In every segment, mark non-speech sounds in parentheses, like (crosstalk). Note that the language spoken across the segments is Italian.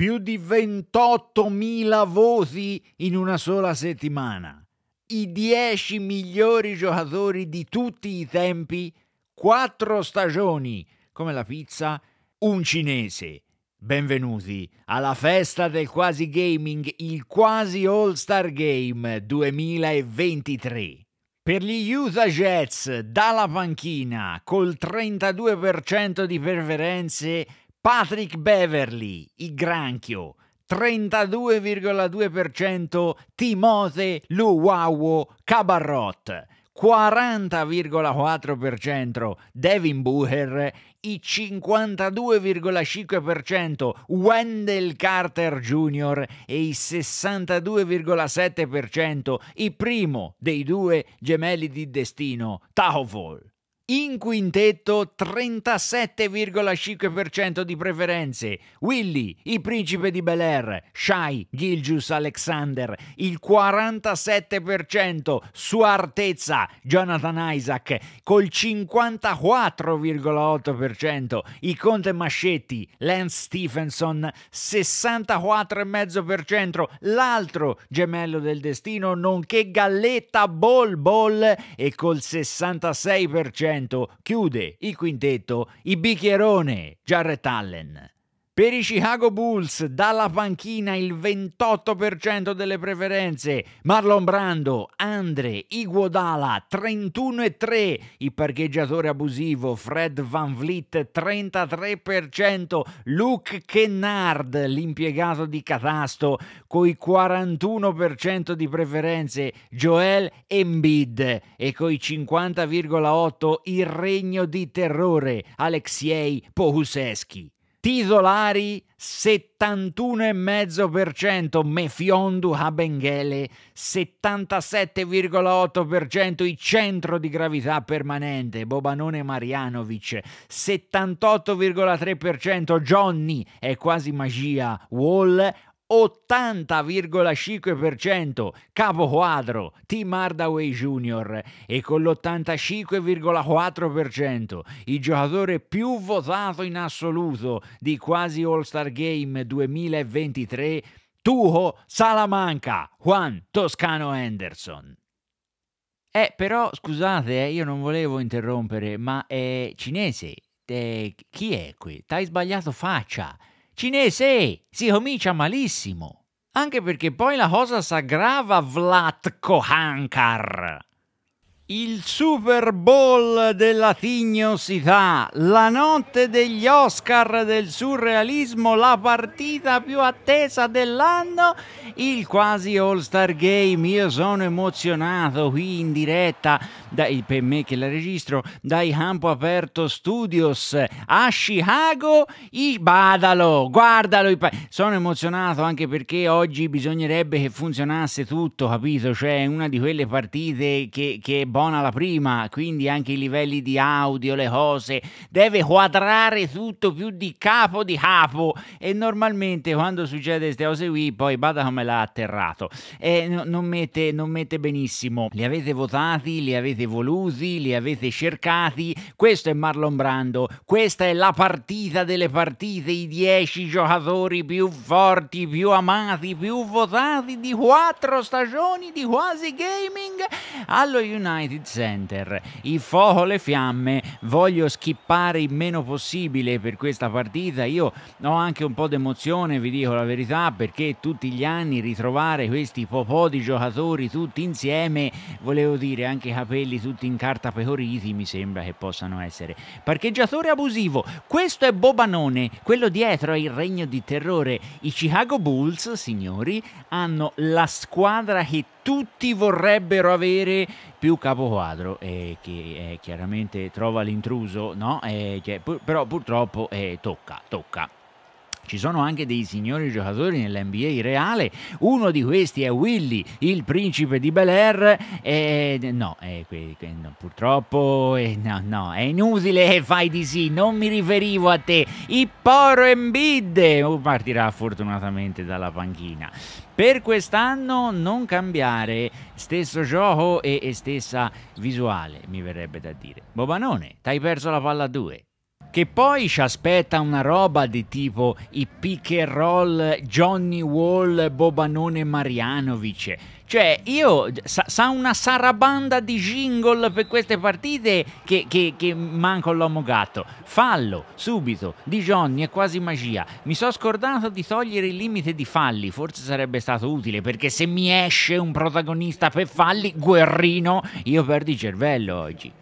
più di 28.000 voti in una sola settimana. I 10 migliori giocatori di tutti i tempi, 4 stagioni, come la pizza, un cinese. Benvenuti alla festa del quasi gaming, il quasi All Star Game 2023. Per gli Utah Jets dalla panchina col 32% di preferenze Patrick Beverly, il granchio, 32,2%, Timote Luwawo Cabarrot, 40,4%, Devin Bucher, i 52,5%, Wendell Carter Jr. e i 62,7%, il primo dei due gemelli di destino, Tahoe in quintetto 37,5% di preferenze. Willy, il principe di Bel Air, Shai, Gilgius Alexander, il 47%, sua artezza, Jonathan Isaac, col 54,8%, i Conte Mascetti, Lance Stephenson, 64,5%, l'altro gemello del destino, nonché Galletta Ball Ball, e col 66%. Novecento chiude il quintetto i bicchierone Jarrett Allen. Per i Chicago Bulls dalla panchina il 28% delle preferenze. Marlon Brando, Andre, Iguodala 31,3%, il parcheggiatore abusivo Fred Van Vliet 33%, Luke Kennard, l'impiegato di Catasto, coi 41% di preferenze, Joel Embiid e coi 50,8% il regno di terrore, Alexei Pohuseschi titolari 71,5%, Mefiondu Habenghele 77,8%, il centro di gravità permanente, Bobanone Marianovic 78,3%, Johnny è quasi magia, Wall 80,5% capo quadro Tim Hardaway Jr. e con l'85,4% il giocatore più votato in assoluto di quasi All-Star Game 2023 Tuho Salamanca Juan Toscano Anderson. Eh, però scusate, eh, io non volevo interrompere, ma è cinese. Eh, chi è qui? T'hai sbagliato faccia cinese, si comincia malissimo. Anche perché poi la cosa s'aggrava Vlatko Hankar. Il Super Bowl della tignosità, la notte degli Oscar del surrealismo, la partita più attesa dell'anno, il quasi All-Star Game. Io sono emozionato qui in diretta, dai, per me che la registro, dai Campo Aperto Studios a Chicago. I badalo, guardalo. Sono emozionato anche perché oggi bisognerebbe che funzionasse tutto, capito? Cioè, una di quelle partite che, che è buona la prima, quindi anche i livelli di audio, le cose, deve quadrare tutto più di capo di capo e normalmente quando succede queste cose qui poi bada come l'ha atterrato e no, non, mette, non mette benissimo. Li avete votati, li avete voluti, li avete cercati, questo è Marlon Brando, questa è la partita delle partite, i dieci giocatori più forti, più amati, più votati di quattro stagioni di quasi gaming allo United United Center. I fuoco, le fiamme, voglio schippare il meno possibile per questa partita. Io ho anche un po' d'emozione, vi dico la verità, perché tutti gli anni ritrovare questi popò di giocatori tutti insieme, volevo dire anche i capelli tutti in carta pecoriti, mi sembra che possano essere. Parcheggiatore abusivo, questo è Bobanone, quello dietro è il regno di terrore. I Chicago Bulls, signori, hanno la squadra che tutti vorrebbero avere più capoquadro eh, che eh, chiaramente trova l'intruso, no? eh, che, pur, però purtroppo eh, tocca, tocca. Ci sono anche dei signori giocatori nell'NBA reale, uno di questi è Willy, il principe di Bel Air, e no, è, è, no purtroppo è, eh, no, no, è inutile che eh, fai di sì, non mi riferivo a te, Ipporo Embid oh, partirà fortunatamente dalla panchina. Per quest'anno non cambiare, stesso gioco e, e stessa visuale, mi verrebbe da dire. Bobanone, t'hai perso la palla a due che poi ci aspetta una roba di tipo i pick and roll Johnny Wall, Bobanone Marianovic. Cioè, io sa, sa una sarabanda di jingle per queste partite che, che, che manco l'uomo gatto. Fallo, subito, di Johnny è quasi magia. Mi sono scordato di togliere il limite di falli, forse sarebbe stato utile, perché se mi esce un protagonista per falli, guerrino, io perdo il cervello oggi.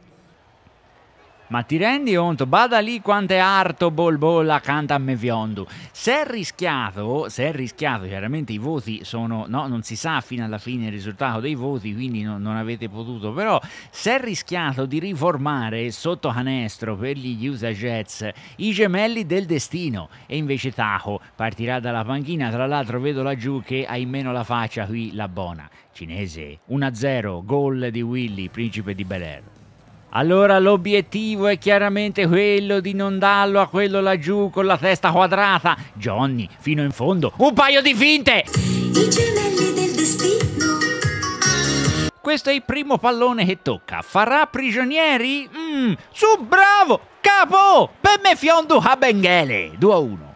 Ma ti rendi conto? Bada lì quanto è arto bol bol accanto a Meviondu. Se è rischiato, se è rischiato, chiaramente i voti sono, no, non si sa fino alla fine il risultato dei voti, quindi no, non avete potuto, però se è rischiato di riformare sotto canestro per gli USA Jets i gemelli del destino e invece Taco partirà dalla panchina, tra l'altro vedo laggiù che ha in meno la faccia qui la Bona, cinese 1-0 gol di Willy, principe di Bel Air. Allora l'obiettivo è chiaramente quello di non darlo a quello laggiù con la testa quadrata. Johnny, fino in fondo, un paio di finte! I gemelli del destino. Questo è il primo pallone che tocca. Farà prigionieri? Mm, su, bravo! Capo! Per me fiondo a Benghele! 2 a 1.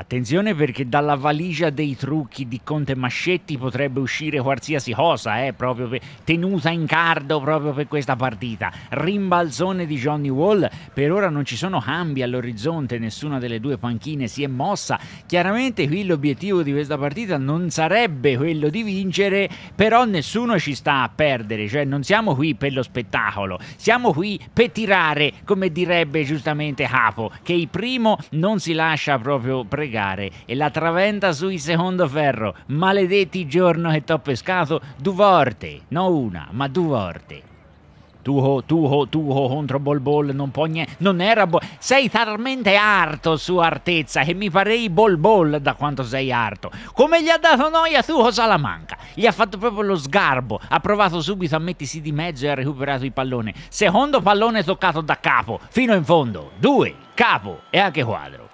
Attenzione perché dalla valigia dei trucchi di Conte Mascetti potrebbe uscire qualsiasi cosa, eh, proprio per, tenuta in cardo proprio per questa partita. Rimbalzone di Johnny Wall, per ora non ci sono cambi all'orizzonte, nessuna delle due panchine si è mossa. Chiaramente qui l'obiettivo di questa partita non sarebbe quello di vincere, però nessuno ci sta a perdere, cioè non siamo qui per lo spettacolo, siamo qui per tirare, come direbbe giustamente Hapo, che il primo non si lascia proprio pre gare e la traventa sui secondo ferro. Maledetti giorno che t'ho pescato due volte, non una, ma due volte. Tuho, tuho, tuho contro Bol Bol, non può niente, non era Bol... Sei talmente arto su Artezza che mi parei Bol Bol da quanto sei arto. Come gli ha dato noia Tuho Salamanca? Gli ha fatto proprio lo sgarbo, ha provato subito a mettersi di mezzo e ha recuperato il pallone. Secondo pallone toccato da capo, fino in fondo, due, capo e anche quadro.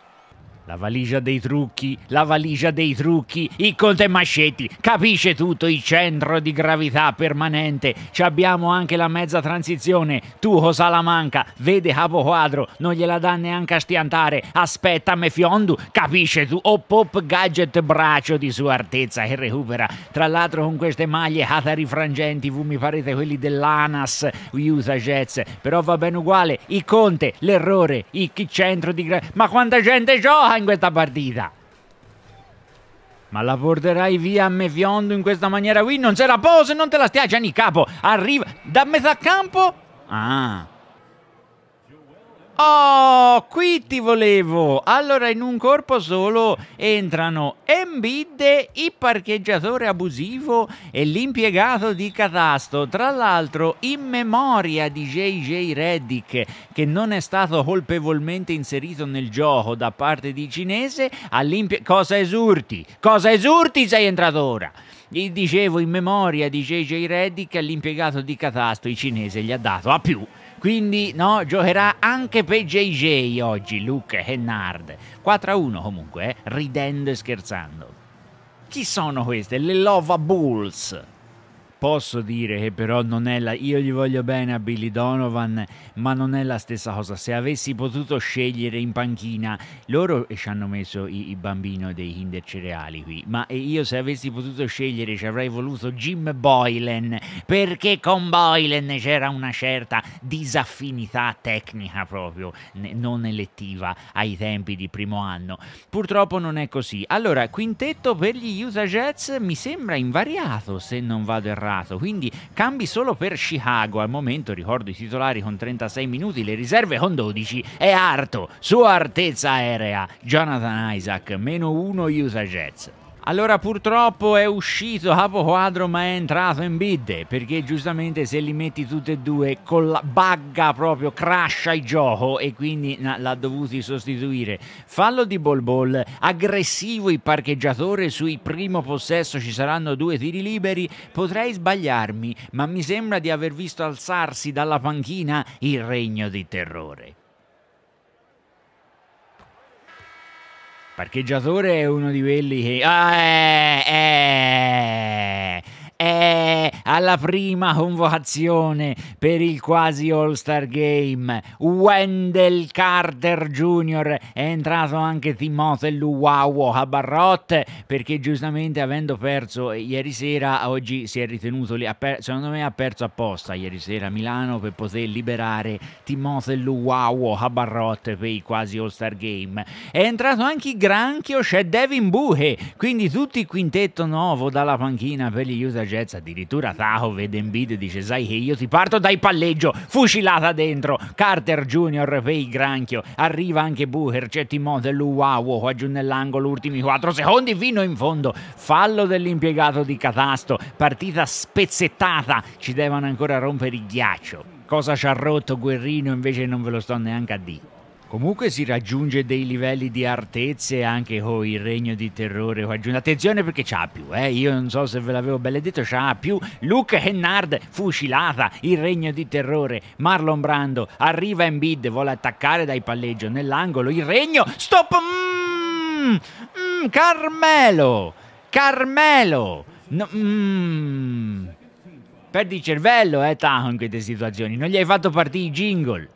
La valigia dei trucchi, la valigia dei trucchi, il conte Mascetti capisce tutto, il centro di gravità permanente. Ci abbiamo anche la mezza transizione. Tu, Salamanca vede capo quadro, non gliela dà neanche a stiantare. Aspetta me fiondu, capisce tu. O oh, pop gadget braccio di sua altezza che recupera. Tra l'altro con queste maglie catari frangenti, voi mi parete quelli dell'ANAS, USA Jets. Però va bene uguale, il conte, l'errore, il centro di gravità. Ma quanta gente gioca! in questa partita. Ma la porterai via a Mefiondo in questa maniera qui? Non c'è la pose, non te la stia Gianni Capo. Arriva da metà campo. Ah, Oh, qui ti volevo! Allora, in un corpo solo entrano Embidde, il parcheggiatore abusivo e l'impiegato di catasto. Tra l'altro, in memoria di JJ Reddick, che non è stato colpevolmente inserito nel gioco da parte di cinese, cosa esurti? Cosa esurti sei entrato ora? Gli dicevo in memoria di JJ Reddick all'impiegato di catasto, il cinese gli ha dato a più quindi no, giocherà anche per JJ oggi, Luke Hennard. 4 a 1 comunque, eh? ridendo e scherzando. Chi sono queste? Le Lova Bulls posso dire che però non è la... Io gli voglio bene a Billy Donovan, ma non è la stessa cosa. Se avessi potuto scegliere in panchina, loro ci hanno messo i, i bambino dei Kinder Cereali qui, ma io se avessi potuto scegliere ci avrei voluto Jim Boylan, perché con Boylan c'era una certa disaffinità tecnica proprio, non elettiva ai tempi di primo anno. Purtroppo non è così. Allora, quintetto per gli Utah Jets mi sembra invariato, se non vado errato campionato, quindi cambi solo per Chicago, al momento ricordo i titolari con 36 minuti, le riserve con 12 e Arto, sua altezza aerea, Jonathan Isaac, meno 1 USA Jets. Allora purtroppo è uscito Capoquadro ma è entrato in bid perché giustamente se li metti tutti e due con la bagga proprio crasha il gioco e quindi l'ha dovuti sostituire. Fallo di Bol Bol, aggressivo il parcheggiatore sui primo possesso ci saranno due tiri liberi, potrei sbagliarmi ma mi sembra di aver visto alzarsi dalla panchina il regno di terrore. Parcheggiatore è uno di quelli che... Ah, eh, eh è alla prima convocazione per il quasi All-Star Game. Wendell Carter Jr. è entrato anche Timothy Luwawo a Barrot perché giustamente avendo perso ieri sera, oggi si è ritenuto lì, secondo me ha perso apposta ieri sera a Milano per poter liberare Timothy Luwawo a Barrot per il quasi All-Star Game. È entrato anche il granchio, c'è Devin Buche, quindi tutto il quintetto nuovo dalla panchina per gli Utah Jazz Jets, addirittura Tahoe oh, vede in Embiid e dice sai che io ti parto dai palleggio, fucilata dentro, Carter Junior, per il granchio, arriva anche Booker, c'è Timon dell'Uau, oh, qua giù nell'angolo, ultimi 4 secondi, fino in fondo, fallo dell'impiegato di Catasto, partita spezzettata, ci devono ancora rompere il ghiaccio. Cosa ci ha rotto Guerrino invece non ve lo sto neanche a dire. Comunque si raggiunge dei livelli di artezze anche con oh, il regno di terrore Attenzione perché c'ha più, eh. Io non so se ve l'avevo belle detto c'ha più. Luke Hennard fucilata, il regno di terrore. Marlon Brando arriva in bid, vuole attaccare dai palleggio nell'angolo. Il regno, stop! Mm, mm, Carmelo! Carmelo! No, mm. Perdi il cervello, eh, Tahan, in queste situazioni. Non gli hai fatto partire i jingle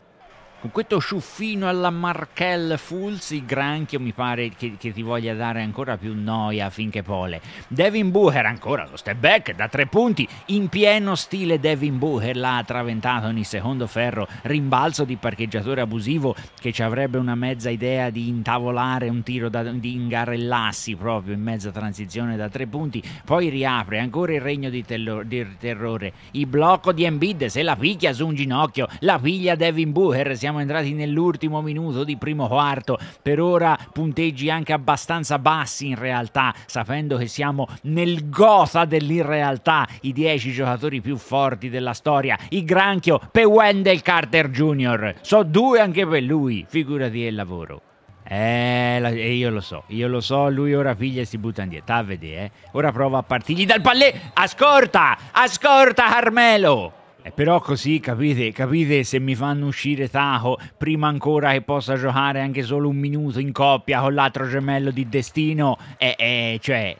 con questo sciuffino alla Markel Fulzi, granchio mi pare che, che, ti voglia dare ancora più noia finché pole Devin Bucher ancora lo step back da tre punti in pieno stile Devin Bucher l'ha traventato ogni secondo ferro rimbalzo di parcheggiatore abusivo che ci avrebbe una mezza idea di intavolare un tiro da, di ingarellassi proprio in mezza transizione da tre punti poi riapre ancora il regno di, tello, di terrore il blocco di Embiid se la picchia su un ginocchio la piglia Devin Bucher siamo entrati nell'ultimo minuto di primo quarto, per ora punteggi anche abbastanza bassi in realtà, sapendo che siamo nel goza dell'irrealtà, i 10 giocatori più forti della storia, il granchio per Wendell Carter Jr. So due anche per lui, figurati il lavoro. Eh, eh, io lo so, io lo so, lui ora piglia e si butta indietro, a vedere, eh. Ora prova a partirgli dal pallè, ascolta, ascolta Carmelo! Eh, però così capite, capite se mi fanno uscire Taco prima ancora che possa giocare anche solo un minuto in coppia con l'altro gemello di destino, eh, eh, cioè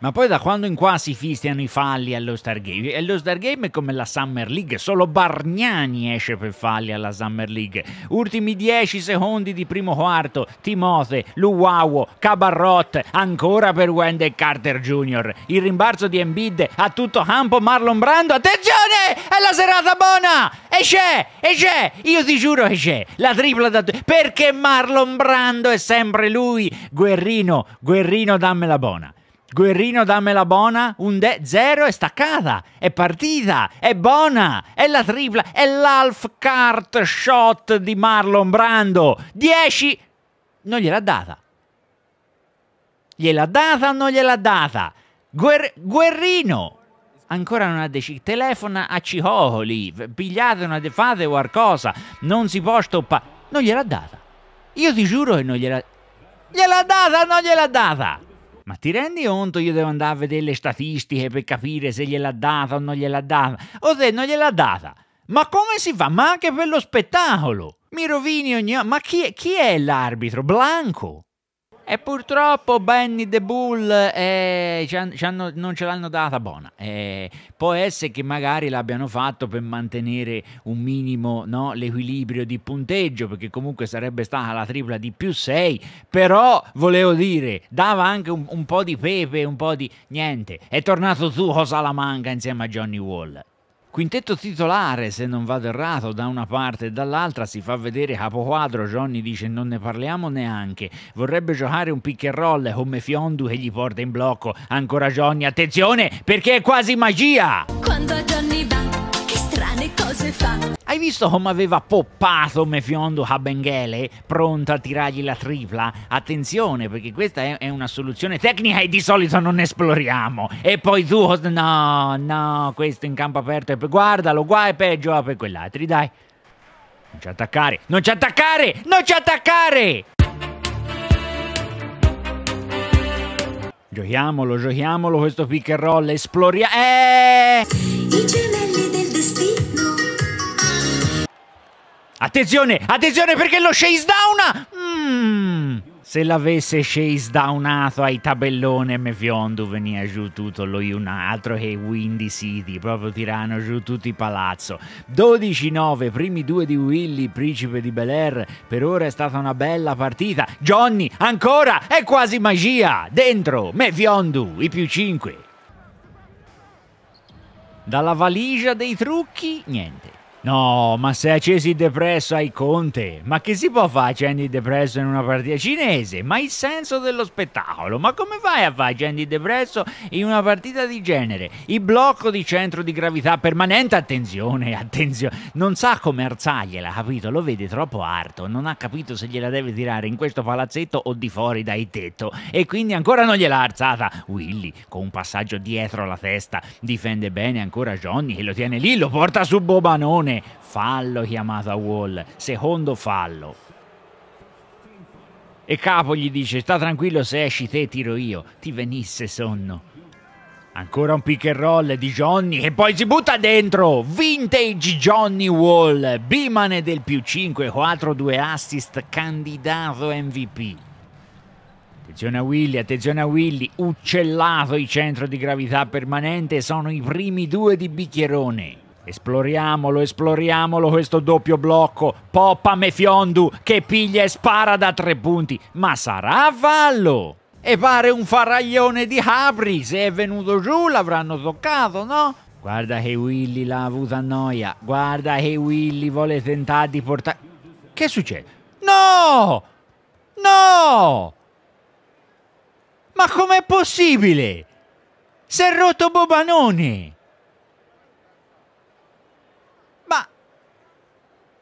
ma poi da quando in qua si fischiano i falli allo Stargame? E lo Stargame è come la Summer League, solo Bargnani esce per falli alla Summer League. Ultimi 10 secondi di primo quarto, Timote, Luau, Cabarrot, ancora per Wendell Carter Jr. Il rimbalzo di Embiid a tutto campo, Marlon Brando, attenzione! È la serata buona! E c'è, e c'è, io ti giuro che c'è, la tripla da... Perché Marlon Brando è sempre lui? Guerrino, Guerrino dammela buona. Guerrino dammela buona, un 0 è staccata, è partita, è buona, è la tripla, è l'alf cart shot di Marlon Brando, 10 non gliel'ha data. Gliel'ha data o non gliel'ha data? Guer Guerrino ancora non ha deciso. Telefona a Cicoli, pigliate una de- fate qualcosa, non si può stoppare. Non gliel'ha data. Io ti giuro che non gliel'ha... Gliel'ha data o non gliel'ha data? Ma ti rendi conto io devo andare a vedere le statistiche per capire se gliel'ha data o non gliel'ha data? O se non gliel'ha data? Ma come si fa? Ma anche per lo spettacolo! Mi rovini ogni... Ma chi è, chi è l'arbitro? Blanco? E purtroppo Benny the Bull eh, ci han, non ce l'hanno data buona. Eh, può essere che magari l'abbiano fatto per mantenere un minimo no, l'equilibrio di punteggio, perché comunque sarebbe stata la tripla di più 6, però volevo dire, dava anche un, un po' di pepe, un po' di niente. È tornato Zuho Salamanca insieme a Johnny Wall. Quintetto titolare, se non vado errato, da una parte e dall'altra si fa vedere capoquadro. Johnny dice non ne parliamo neanche. Vorrebbe giocare un pick and roll come Fiondu che gli porta in blocco. Ancora Johnny, attenzione perché è quasi magia! Quando Johnny va cose fa. Hai visto come aveva poppato Mefiondo a Benghele, pronto a tirargli la tripla? Attenzione, perché questa è, una soluzione tecnica e di solito non esploriamo. E poi tu, no, no, questo in campo aperto, guardalo, qua è peggio per quell'altri, dai. Non ci attaccare, non ci attaccare, non ci attaccare! Giochiamolo, giochiamolo questo pick and roll, esploriamo... I Eh! Attenzione, attenzione perché lo chase down! Mm. Se l'avesse chase downato ai tabellone Mefiondu veniva giù tutto lo un altro che Windy City, proprio tirano giù tutti i palazzo. 12-9, primi due di Willy, principe di Bel Air, per ora è stata una bella partita. Johnny, ancora, è quasi magia! Dentro, Mefiondu, i più 5. Dalla valigia dei trucchi, niente. No, ma se accesi il depresso hai Conte, ma che si può fare accendi il depresso in una partita cinese? Ma il senso dello spettacolo, ma come fai a fare accendi il depresso in una partita di genere? Il blocco di centro di gravità permanente, attenzione, attenzione, non sa come alzargliela, capito? Lo vede troppo alto, non ha capito se gliela deve tirare in questo palazzetto o di fuori dai tetto e quindi ancora non gliel'ha alzata. Willy, con un passaggio dietro la testa, difende bene ancora Johnny e lo tiene lì, lo porta su Bobanone punizione, fallo a Wall, secondo fallo. E Capo gli dice, sta tranquillo se esci te tiro io, ti venisse sonno. Ancora un pick and roll di Johnny e poi si butta dentro. Vintage Johnny Wall, bimane del più 5, 4, 2 assist, candidato MVP. Attenzione a Willy, attenzione a Willy, uccellato il centro di gravità permanente, sono i primi due di Bicchierone. Esploriamolo, esploriamolo questo doppio blocco. Poppa Mefiondu che piglia e spara da tre punti. Ma sarà a fallo. E pare un faraglione di Capri. Se è venuto giù l'avranno toccato, no? Guarda che Willy l'ha avuta noia. Guarda che Willy vuole tentare di portare... Che succede? No! No! Ma com'è possibile? Si è rotto Bobanone!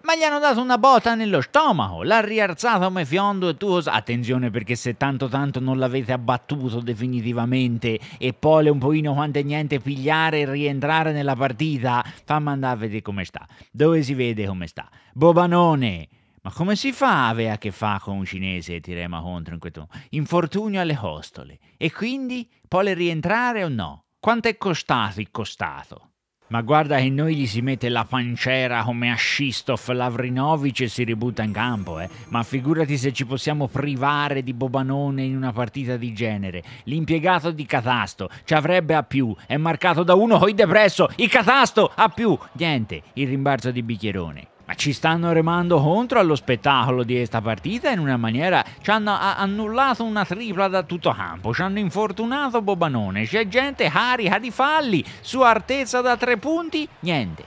ma gli hanno dato una botta nello stomaco, l'ha rialzato come fiondo e tu Attenzione perché se tanto tanto non l'avete abbattuto definitivamente e poi un pochino quanto è niente pigliare e rientrare nella partita, fammi andare a vedere come sta, dove si vede come sta. Bobanone, ma come si fa a avere a che fare con un cinese e tirema contro in questo infortunio alle costole? E quindi può rientrare o no? Quanto è costato il costato? Ma guarda che noi gli si mette la pancera come a Shistov Lavrinovic e si ributta in campo, eh. Ma figurati se ci possiamo privare di Bobanone in una partita di genere. L'impiegato di Catasto ci avrebbe a più, è marcato da uno coi depresso, il Catasto a più. Niente, il rimbarzo di Bicchierone. Ma ci stanno remando contro allo spettacolo di questa partita in una maniera... Ci hanno annullato una tripla da tutto campo, ci hanno infortunato Bobanone, c'è gente carica di falli, su Artezza da tre punti, niente.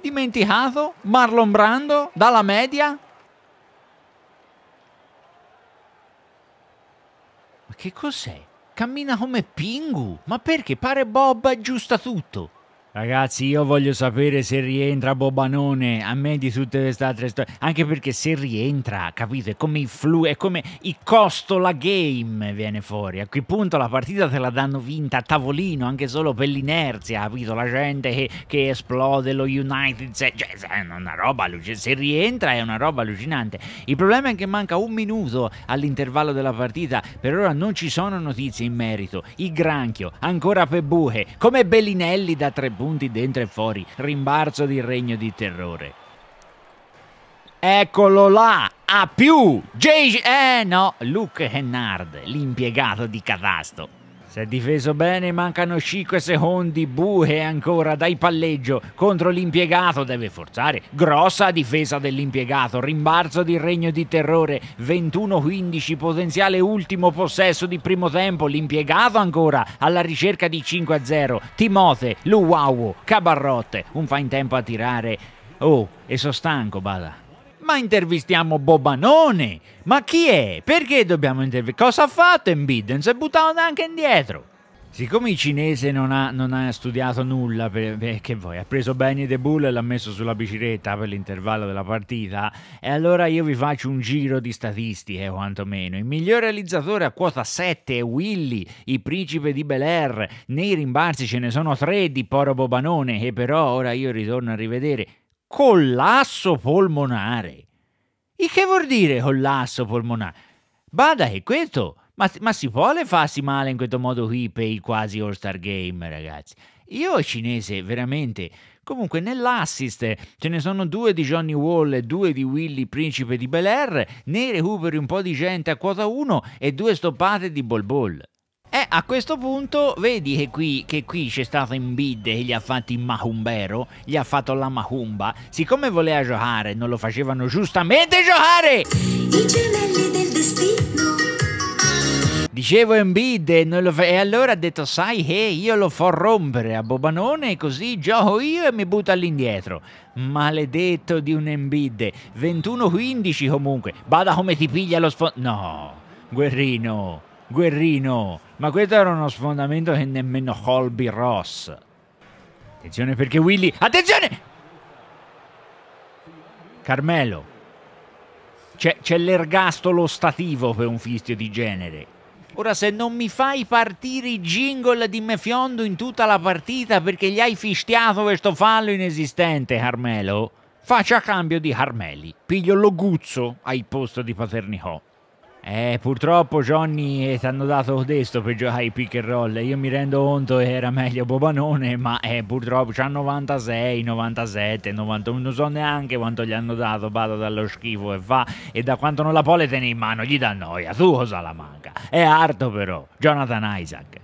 Dimenticato Marlon Brando dalla media, Ma che cos'è? Cammina come Pingu? Ma perché pare Bob aggiusta tutto? Ragazzi, io voglio sapere se rientra Bobanone. A me di tutte queste altre storie. Anche perché se rientra, capito? È come, flu- è come il costo la game viene fuori. A quel punto la partita te la danno vinta a tavolino, anche solo per l'inerzia, capito? La gente che, che esplode lo United. Cioè, è una roba allucinante. Se rientra è una roba allucinante. Il problema è che manca un minuto all'intervallo della partita. Per ora non ci sono notizie in merito. Il granchio, ancora per buche, come Bellinelli da tre punti punti dentro e fuori, rimbarzo di regno di terrore. Eccolo là, a più! J- eh no, Luke Hennard, l'impiegato di Catasto. Si è difeso bene, mancano 5 secondi, buche ancora dai palleggio contro l'impiegato, deve forzare, grossa difesa dell'impiegato, rimbalzo di regno di terrore, 21-15, potenziale ultimo possesso di primo tempo, l'impiegato ancora alla ricerca di 5-0, Timote, Luau, Cabarrotte, un fa in tempo a tirare, oh e sono stanco Bada. Ma intervistiamo Bobanone! Ma chi è? Perché dobbiamo intervistare? Cosa ha fatto Embiid? Si è buttato anche indietro! Siccome il cinese non ha, non ha studiato nulla, che vuoi, ha preso Benny De Bull e l'ha messo sulla bicicletta per l'intervallo della partita, e allora io vi faccio un giro di statistiche eh, quantomeno. Il miglior realizzatore a quota 7 è Willy, il principe di Bel Air. Nei rimbalzi ce ne sono 3 di Poro Bobanone, che però ora io ritorno a rivedere collasso polmonare. E che vuol dire collasso polmonare? Bada che questo, ma, ma si può le farsi male in questo modo qui per i quasi All-Star Game, ragazzi? Io cinese, veramente. Comunque nell'assist ce ne sono due di Johnny Wall e due di Willy Principe di Bel Air, ne recuperi un po' di gente a quota 1 e due stoppate di Bol Bol. Eh, a questo punto vedi che qui, che qui c'è stato in bid che gli ha fatto il mahumbero, gli ha fatto la mahumba. Siccome voleva giocare, non lo facevano giustamente giocare! I gemelli del destino Dicevo Embiid e non lo fa- e allora ha detto sai che io lo fo rompere a Bobanone così gioco io e mi butto all'indietro. Maledetto di un Embiid. 21-15 comunque. Bada come ti piglia lo sfondo. No, Guerrino. Guerrino, ma questo era uno sfondamento che nemmeno Colby Ross. Attenzione perché Willy, attenzione! Carmelo, c'è, c'è l'ergastolo stativo per un fischio di genere. Ora se non mi fai partire i jingle di Mefiondo in tutta la partita perché gli hai fischiato questo fallo inesistente, Carmelo, faccia cambio di Carmeli. Piglio lo guzzo al posto di Paternicò. Eh, purtroppo Johnny eh, ti hanno dato questo per giocare i pick and roll. Io mi rendo conto che era meglio Bobanone, ma eh, purtroppo c'ha 96, 97, 91, non so neanche quanto gli hanno dato. Vado dallo schifo e va. E da quanto non la pole tiene in mano, gli dà noia. Tu cosa la manca? È arto però, Jonathan Isaac.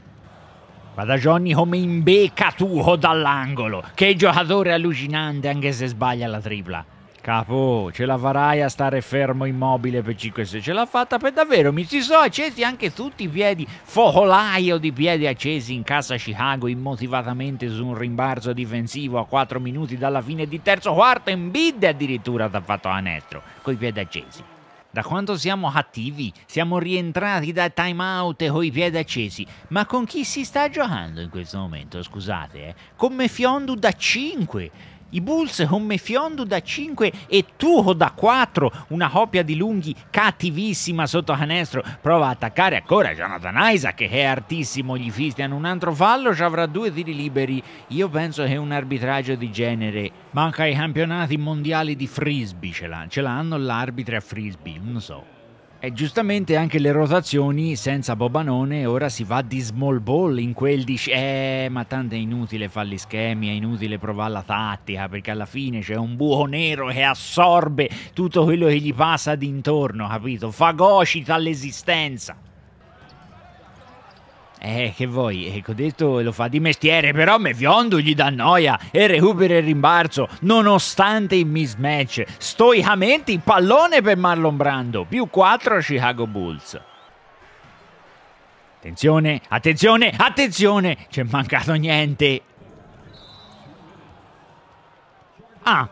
Ma da Johnny come imbecca tuo dall'angolo. Che giocatore allucinante anche se sbaglia la tripla. Capo, ce la farai a stare fermo immobile per 5 6 ce l'ha fatta per davvero, mi si sono accesi anche tutti i piedi, focolaio di piedi accesi in casa Chicago immotivatamente su un rimbarzo difensivo a 4 minuti dalla fine di terzo quarto, in bid addirittura da fatto a Nestro, coi piedi accesi. Da quando siamo cattivi, siamo rientrati da time out e coi piedi accesi. Ma con chi si sta giocando in questo momento, scusate, eh? Come Fiondu da 5. I Bulls con Mefiondu da 5 e Tuho da 4, una coppia di lunghi cattivissima sotto canestro, prova a attaccare ancora Jonathan Isaac che è artissimo, gli fistiano un altro fallo, ci avrà due tiri liberi, io penso che un arbitraggio di genere, manca ai campionati mondiali di frisbee ce l'hanno, ce l'hanno l'arbitro a frisbee, non so. E giustamente anche le rotazioni senza Bobanone ora si va di small ball in quel dici eh ma tanto è inutile fare gli schemi, è inutile provare la tattica perché alla fine c'è un buco nero che assorbe tutto quello che gli passa d'intorno, capito? Fagocita l'esistenza. Eh, che vuoi? Ecco, detto lo fa di mestiere, però me Meviondo gli dà noia e recupera il rimbalzo, nonostante il mismatch. Stoicamente il pallone per Marlon Brando, più 4 Chicago Bulls. Attenzione, attenzione, attenzione! C'è mancato niente. Ah!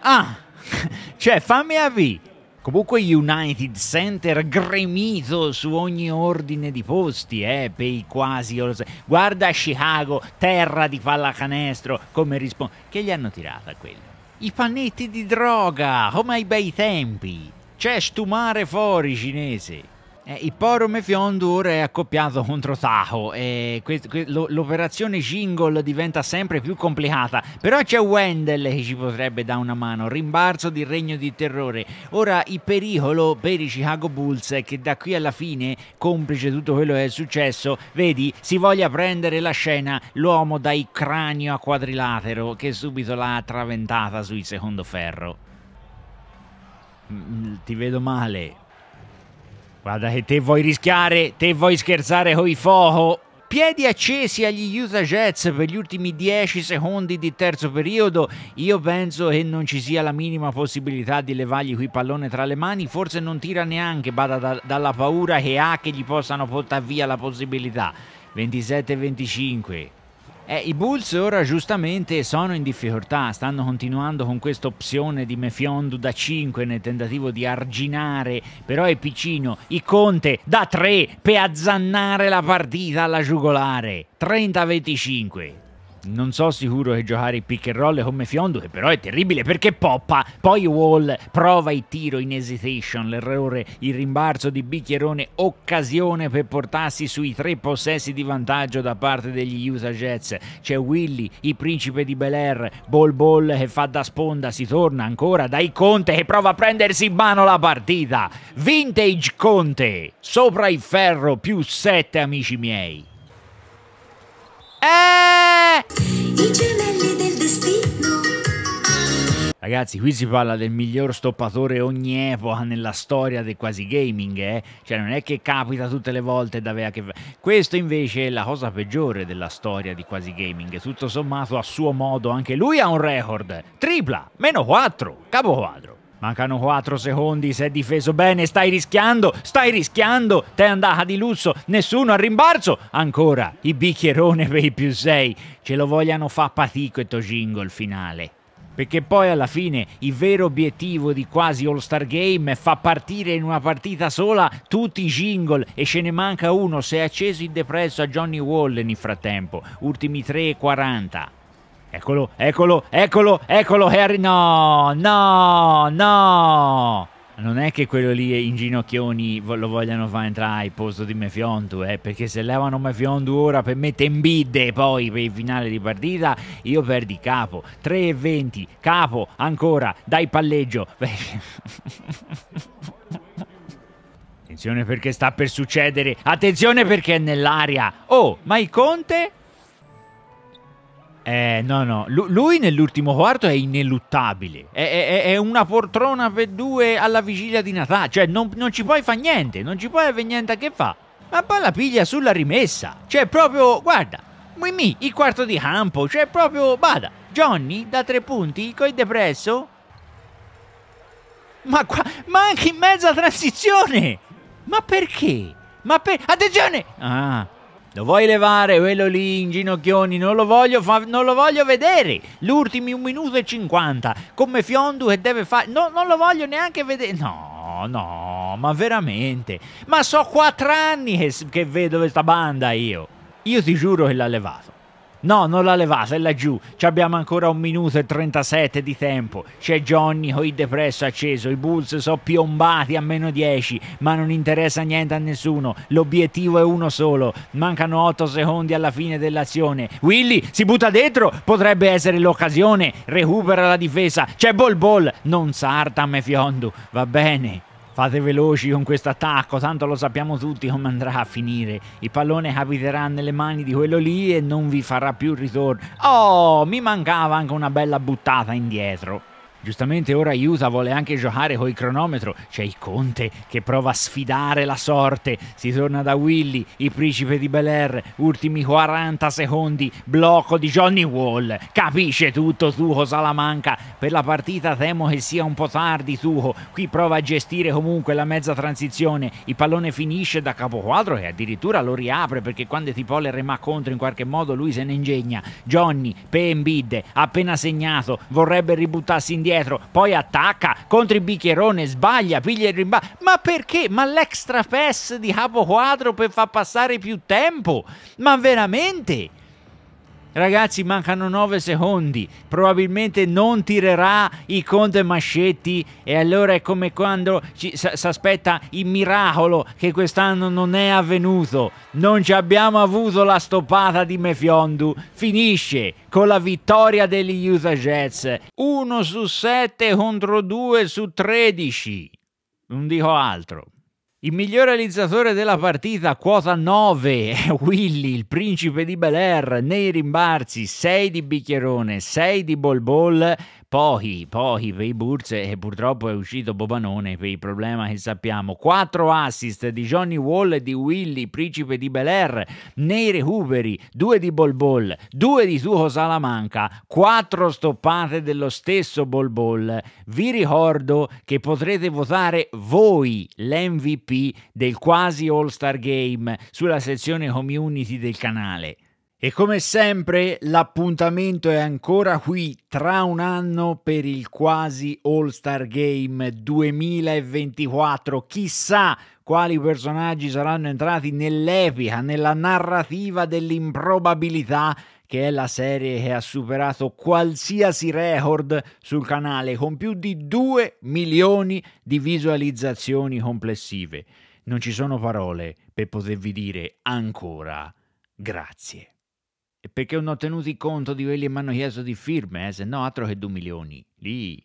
Ah! (laughs) cioè, fammi avvi! Comunque United Center gremito su ogni ordine di posti, eh, per i quasi... Guarda Chicago, terra di pallacanestro, come risponde... Che gli hanno tirato a quello? I panetti di droga, come ai bei tempi. C'è stumare fuori cinese. Eh, Iporum e Fiondur è accoppiato (laughs) contro Tahoe e l'operazione Jingle diventa sempre più complicata, però c'è Wendell che ci potrebbe dare una mano, rimbarzo di Regno di Terrore, ora il pericolo per i Chicago Bulls è che da qui alla fine, complice tutto quello che è successo, vedi, si voglia prendere la scena l'uomo dai cranio a quadrilatero che subito l'ha traventata sul secondo ferro. Ti vedo male, Guarda che te vuoi rischiare, te vuoi scherzare coi foco. Piedi accesi agli Utah Jets per gli ultimi 10 secondi di terzo periodo, io penso che non ci sia la minima possibilità di levargli qui pallone tra le mani, forse non tira neanche, bada da, dalla paura che ha che gli possano portare via la possibilità. 27-25. Eh, I Bulls ora giustamente sono in difficoltà, stanno continuando con questa opzione di Mefiondu da 5 nel tentativo di arginare, però è piccino, i Conte da 3 per azzannare la partita alla giugolare, 30-25, non so sicuro che giocare il pick and roll come Fiondo, che però è terribile perché poppa, poi Wall prova il tiro in hesitation, l'errore, il rimbalzo di Bicchierone, occasione per portarsi sui tre possessi di vantaggio da parte degli Utah Jets. C'è Willy, il principe di Bel Air, Ball Ball che fa da sponda, si torna ancora dai Conte che prova a prendersi in mano la partita. Vintage Conte, sopra il ferro, più sette amici miei. Eeeh! I gemelli del destino. Ragazzi, qui si parla del miglior stoppatore ogni epoca nella storia del quasi gaming, eh? Cioè, non è che capita tutte le volte da avere che Questo invece è la cosa peggiore della storia di quasi gaming. Tutto sommato, a suo modo, anche lui ha un record. Tripla, meno 4, capoquadro. Mancano 4 secondi, si è difeso bene, stai rischiando, stai rischiando, te andata di lusso, nessuno al rimbalzo, ancora il bicchierone per i più 6, ce lo vogliano fa patico e Tojingo il finale. Perché poi alla fine il vero obiettivo di quasi All-Star Game è far partire in una partita sola tutti i jingle e ce ne manca uno, si è acceso il depresso a Johnny Wall nel frattempo, ultimi 3,40. Eccolo, eccolo, eccolo, eccolo Harry. No, no, no. Non è che quello lì in ginocchioni lo vogliano far entrare al posto di Mefiontu, eh, perché se levano Mefiontu ora per mettere me tembidde poi per il finale di partita, io perdi capo. 3-20, e capo, ancora, dai palleggio. (laughs) Attenzione perché sta per succedere, attenzione perché è nell'aria. Oh, ma il Conte? Eh, no, no, L- lui nell'ultimo quarto è ineluttabile, è, è, è, una poltrona per due alla vigilia di Natale, cioè non, non ci puoi fare niente, non ci puoi avere niente a che fa, ma poi la piglia sulla rimessa, cioè proprio, guarda, Mimì, il quarto di campo, cioè proprio, bada, Johnny da tre punti, coi depresso, ma, qua, ma anche in mezza transizione, ma perché? Ma per... Attenzione! Ah, lo vuoi levare quello lì in ginocchioni? Non lo voglio, fa- non lo voglio vedere. L'ultimo 1 minuto e 50. Come Fiondu che deve fare. No, non lo voglio neanche vedere. No, no, ma veramente. Ma so quattro anni che, che vedo questa banda io. Io ti giuro che l'ha levato. No, non l'ha levata, è laggiù. Ci abbiamo ancora un minuto e 37 di tempo. C'è Johnny con il depresso acceso. I Bulls sono piombati a meno 10, ma non interessa niente a nessuno. L'obiettivo è uno solo. Mancano 8 secondi alla fine dell'azione. Willy si butta dentro, potrebbe essere l'occasione. Recupera la difesa. C'è Bol Bol, non sarta Mefiondu. Va bene. Fate veloci con questo attacco, tanto lo sappiamo tutti come andrà a finire. Il pallone capiterà nelle mani di quello lì e non vi farà più ritorno. Oh, mi mancava anche una bella buttata indietro. Giustamente ora Iusa vuole anche giocare col cronometro, c'è il Conte che prova a sfidare la sorte, si torna da Willy, il principe di Bel Air, ultimi 40 secondi, blocco di Johnny Wall, capisce tutto Tuco Salamanca, per la partita temo che sia un po' tardi Tuco, qui prova a gestire comunque la mezza transizione, il pallone finisce da capoquadro e addirittura lo riapre perché quando Tipole remà contro in qualche modo lui se ne ingegna, Johnny, Pembid, appena segnato, vorrebbe ributtarsi indietro, indietro, poi attacca, contro il bicchierone, sbaglia, piglia il rimbalzo. Ma perché? Ma l'extra pass di capo capoquadro per far passare più tempo? Ma veramente? Ragazzi, mancano 9 secondi. Probabilmente non tirerà i Conte Mascetti. E allora è come quando si aspetta il miracolo che quest'anno non è avvenuto. Non ci abbiamo avuto la stoppata di Mefiondu. Finisce con la vittoria degli Utah Jets. 1 su 7 contro 2 su 13. Non dico altro. Il miglior realizzatore della partita, quota 9, (laughs) è Willy, il principe di Bel Air, nei rimbalzi 6 di Bicchierone, 6 di Bol Bol, pochi, pochi per i Bulls e purtroppo è uscito Bobanone per il problema che sappiamo. Quattro assist di Johnny Wall e di Willy, principe di Bel Air, nei recuperi, due di Bol Bol, due di Tuco Salamanca, quattro stoppate dello stesso Bol Bol. Vi ricordo che potrete votare voi l'MVP del quasi All Star Game sulla sezione community del canale. E come sempre l'appuntamento è ancora qui tra un anno per il quasi All Star Game 2024. Chissà quali personaggi saranno entrati nell'epica, nella narrativa dell'improbabilità che è la serie che ha superato qualsiasi record sul canale con più di 2 milioni di visualizzazioni complessive. Non ci sono parole per potervi dire ancora grazie perché non ho tenuto conto di quelli che mi hanno chiesto di firme, eh, se no altro che 2 milioni. Lì